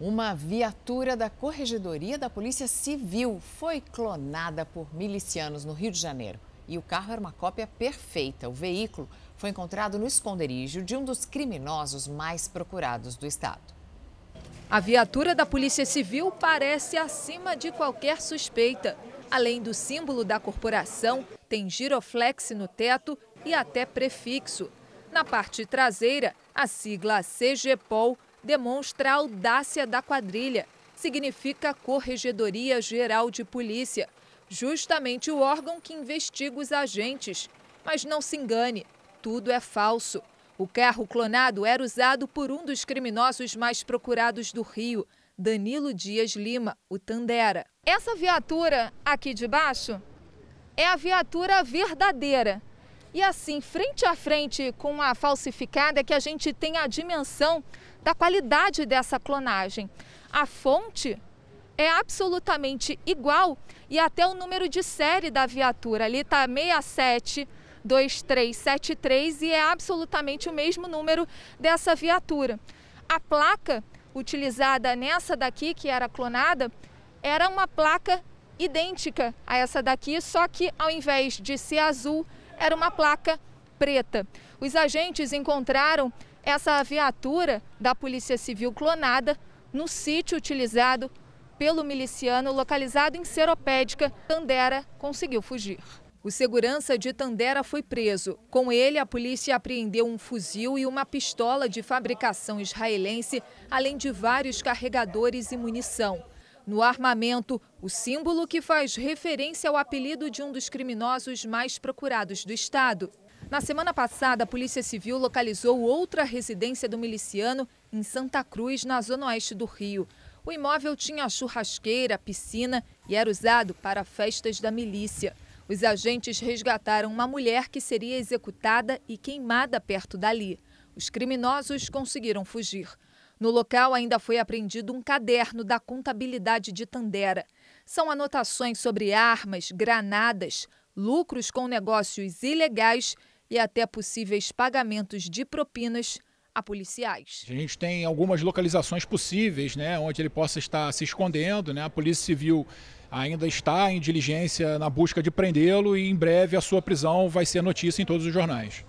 Uma viatura da Corregedoria da Polícia Civil foi clonada por milicianos no Rio de Janeiro. E o carro era uma cópia perfeita. O veículo foi encontrado no esconderijo de um dos criminosos mais procurados do estado. A viatura da Polícia Civil parece acima de qualquer suspeita. Além do símbolo da corporação, tem giroflex no teto e até prefixo. Na parte traseira, a sigla CGPOL demonstra a audácia da quadrilha. Significa Corregedoria Geral de Polícia, justamente o órgão que investiga os agentes. Mas não se engane, tudo é falso. O carro clonado era usado por um dos criminosos mais procurados do Rio, Danilo Dias Lima, o Tandera. Essa viatura aqui de baixo é a viatura verdadeira. E assim, frente a frente com a falsificada, é que a gente tem a dimensão da qualidade dessa clonagem. A fonte é absolutamente igual e até o número de série da viatura. Ali está 672373 e é absolutamente o mesmo número dessa viatura. A placa utilizada nessa daqui, que era clonada, era uma placa idêntica a essa daqui, só que ao invés de ser azul, era uma placa preta. Os agentes encontraram essa viatura da Polícia Civil clonada no sítio utilizado pelo miliciano localizado em Seropédica. Tandera conseguiu fugir. O segurança de Tandera foi preso. Com ele, a polícia apreendeu um fuzil e uma pistola de fabricação israelense, além de vários carregadores e munição. No armamento, o símbolo que faz referência ao apelido de um dos criminosos mais procurados do estado. Na semana passada, a Polícia Civil localizou outra residência do miliciano em Santa Cruz, na zona oeste do Rio. O imóvel tinha churrasqueira, piscina e era usado para festas da milícia. Os agentes resgataram uma mulher que seria executada e queimada perto dali. Os criminosos conseguiram fugir. No local ainda foi apreendido um caderno da contabilidade de Tandera. São anotações sobre armas, granadas, lucros com negócios ilegais e até possíveis pagamentos de propinas a policiais. A gente tem algumas localizações possíveis, né, onde ele possa estar se escondendo, né? A Polícia Civil ainda está em diligência na busca de prendê-lo e em breve a sua prisão vai ser notícia em todos os jornais.